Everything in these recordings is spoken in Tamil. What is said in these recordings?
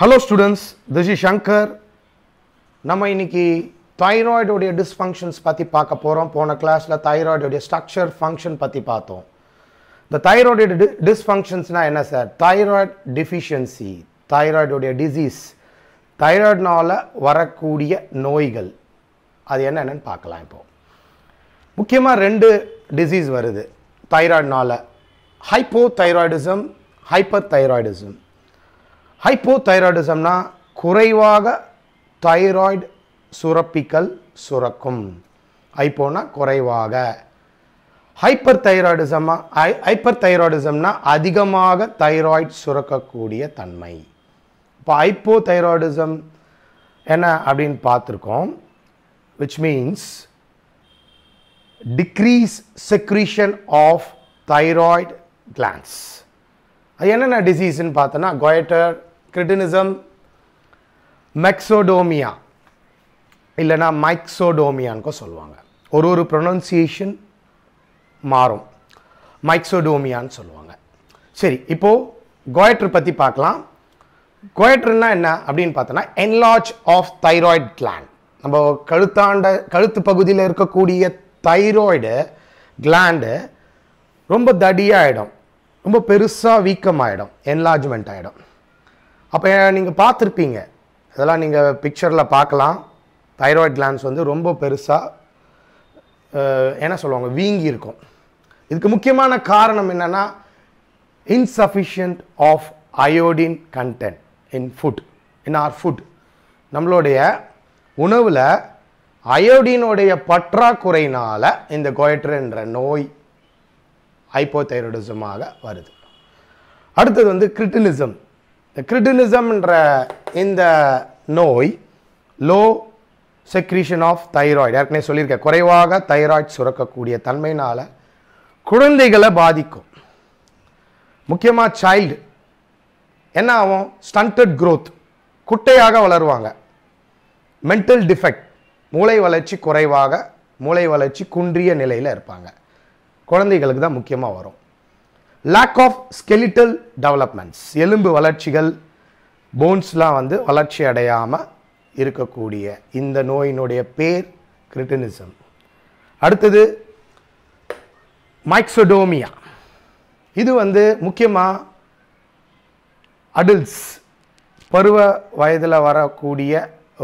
hello students this is Shankar நம்ம இன்றைக்கி தைராய்டுடைய டிஸ்ஃபங்க்ஷன்ஸ் பற்றி பார்க்க போகிறோம் போன கிளாஸில் தைராய்டுடைய ஸ்ட்ரக்சர் ஃபங்க்ஷன் பற்றி பார்த்தோம் இந்த தைராய்டு டிஸ்ஃபங்க்ஷன்ஸ்னால் என்ன சார் தைராய்டு டிஃபிஷியன்சி தைராய்டுடைய டிசீஸ் தைராய்டுனால் வரக்கூடிய நோய்கள் அது என்னென்னு பார்க்கலாம் இப்போது முக்கியமாக ரெண்டு டிசீஸ் வருது தைராய்டுனால் hypothyroidism hyperthyroidism hypo ஹைப்போதைராய்டிசம்னா குறைவாக தைராய்டு சுரப்பிக்கல் சுரக்கும் ஹைப்போனா குறைவாக ஹைப்பர் தைராய்டிசமா ஹை ஹைப்பர் தைராய்டிசம்னா அதிகமாக தைராய்டு சுரக்கக்கூடிய தன்மை இப்போ ஹைப்போ தைராய்டிசம் என்ன அப்படின்னு பார்த்துருக்கோம் which means decrease secretion of thyroid glands அது என்னென்ன டிசீஸ்ன்னு பார்த்தோன்னா கொயட்டர் கிரிட்டினிசம் மெக்ஸோடோமியா இல்லைனா மைக்ஸோடோமியான்னு சொல்லுவாங்க ஒரு ஒரு ப்ரொனன்சியேஷன் மாறும் மைக்ஸோடோமியான்னு சொல்லுவாங்க சரி இப்போது கோயட்ரு பற்றி பார்க்கலாம் கோயட்ருன்னா என்ன அப்படின்னு பார்த்தோன்னா என்லார்ஜ் ஆஃப் தைராய்ட் கிளாண்ட் நம்ம கழுத்தாண்ட கழுத்து பகுதியில் இருக்கக்கூடிய தைராய்டு கிளாண்டு ரொம்ப தடியாகிடும் ரொம்ப பெருசாக வீக்கமாகிடும் என்லார்ஜ்மெண்ட் ஆகிடும் அப்போ நீங்கள் பார்த்துருப்பீங்க இதெல்லாம் நீங்கள் பிக்சரில் பார்க்கலாம் தைராய்டு கிளான்ஸ் வந்து ரொம்ப பெருசாக என்ன சொல்லுவாங்க வீங்கி இருக்கும் இதுக்கு முக்கியமான காரணம் என்னென்னா insufficient of iodine content in food in our food நம்மளுடைய உணவில் அயோடினுடைய பற்றாக்குறையினால் இந்த என்ற நோய் ஹைப்போதைரோடிசமாக வருது அடுத்தது வந்து கிரிட்டினிசம் இந்த கிரிட்டினிசம்ன்ற இந்த நோய் லோ செக்ரீஷன் ஆஃப் தைராய்டு ஏற்கனவே சொல்லியிருக்கேன் குறைவாக தைராய்டு சுரக்கக்கூடிய தன்மையினால் குழந்தைகளை பாதிக்கும் முக்கியமாக சைல்டு என்ன ஆகும் ஸ்டண்டட் க்ரோத் குட்டையாக வளருவாங்க மென்டல் டிஃபெக்ட் மூளை வளர்ச்சி குறைவாக மூளை வளர்ச்சி குன்றிய நிலையில் இருப்பாங்க குழந்தைகளுக்கு தான் முக்கியமாக வரும் லேக் ஆஃப் ஸ்கெலிட்டல் டெவலப்மெண்ட்ஸ் எலும்பு வளர்ச்சிகள் போன்ஸ்லாம் வந்து வளர்ச்சி அடையாமல் இருக்கக்கூடிய இந்த நோயினுடைய பேர் கிரிட்டனிசம் அடுத்தது மைக்ஸோடோமியா இது வந்து முக்கியமாக அடல்ட்ஸ் பருவ வயதில் வரக்கூடிய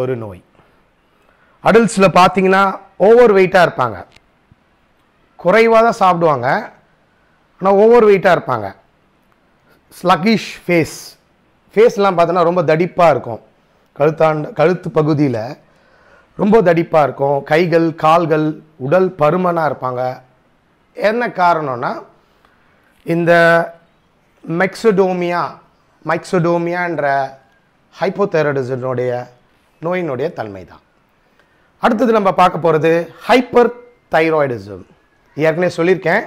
ஒரு நோய் அடல்ட்ஸில் பார்த்தீங்கன்னா ஓவர் வெயிட்டாக இருப்பாங்க குறைவாக தான் சாப்பிடுவாங்க ஆனால் ஓவர் வெயிட்டாக இருப்பாங்க ஸ்லக்கிஷ் ஃபேஸ் ஃபேஸ்லாம் பார்த்தோன்னா ரொம்ப தடிப்பாக இருக்கும் கழுத்தாண்ட கழுத்து பகுதியில் ரொம்ப தடிப்பாக இருக்கும் கைகள் கால்கள் உடல் பருமனாக இருப்பாங்க என்ன காரணம்னா இந்த மெக்ஸடோமியா மைக்ஸடோமியான்ற ஹைப்போதைரடிசனுடைய நோயினுடைய தன்மை தான் அடுத்தது நம்ம பார்க்க போகிறது ஹைப்பர் தைராய்டிசம் ஏற்கனவே சொல்லியிருக்கேன்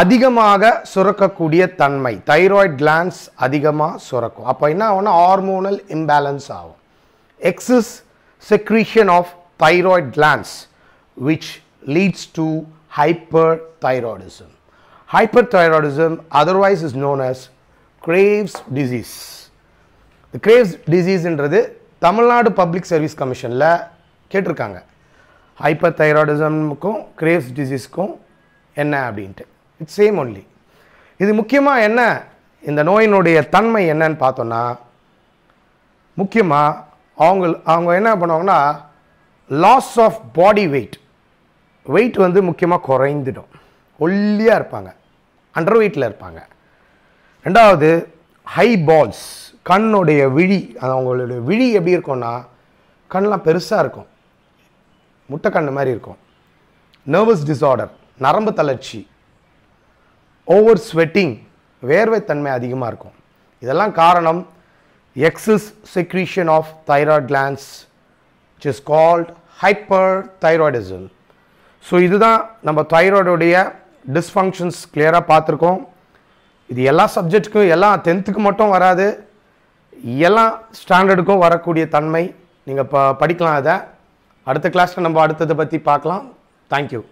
அதிகமாக சுரக்கக்கூடிய தன்மை தைராய்டு கிளான்ஸ் அதிகமாக சுரக்கும் அப்போ என்ன ஆகும் ஹார்மோனல் இம்பேலன்ஸ் ஆகும் excess secretion of thyroid glands which leads to hyper thyroidism hyper thyroidism otherwise is known as graves disease இந்த கிரேவ்ஸ் டிசீஸ்ன்றது தமிழ்நாடு பப்ளிக் சர்வீஸ் கமிஷனில் கேட்டிருக்காங்க ஹைப்பர் தைராய்டிசமுக்கும் கிரேவ்ஸ் டிசீஸ்க்கும் என்ன அப்படின்ட்டு இட்ஸ் சேம் ஒன்லி இது முக்கியமாக என்ன இந்த நோயினுடைய தன்மை என்னன்னு பார்த்தோன்னா முக்கியமாக அவங்க அவங்க என்ன பண்ணுவாங்கன்னா loss of body weight weight வந்து முக்கியமாக குறைந்துடும் ஒல்லியாக இருப்பாங்க அண்டர் வெயிட்டில் இருப்பாங்க ரெண்டாவது ஹை பால்ஸ் கண்ணுடைய விழி அது அவங்களுடைய விழி எப்படி இருக்கும்னா கண்ணெலாம் பெருசாக இருக்கும் முட்டை கண் மாதிரி இருக்கும் நர்வஸ் டிஸார்டர் நரம்பு தளர்ச்சி ஓவர் ஸ்வெட்டிங் வேர்வைத்தன்மை அதிகமாக இருக்கும் இதெல்லாம் காரணம் excess secretion of thyroid glands it is called hyperthyroidism so இதுதான் நம்ம தைராய்டுடைய டிஸ்ஃபங்க்ஷன்ஸ் கிளியராக பார்த்துருக்கோம் இது எல்லா சப்ஜெக்ட்டுக்கும் எல்லாம் டென்த்துக்கு மட்டும் வராது எல்லா ஸ்டாண்டர்டுக்கும் வரக்கூடிய தன்மை நீங்கள் ப படிக்கலாம் அதை அடுத்த கிளாஸில் நம்ம அடுத்ததை பற்றி பார்க்கலாம் தேங்க்யூ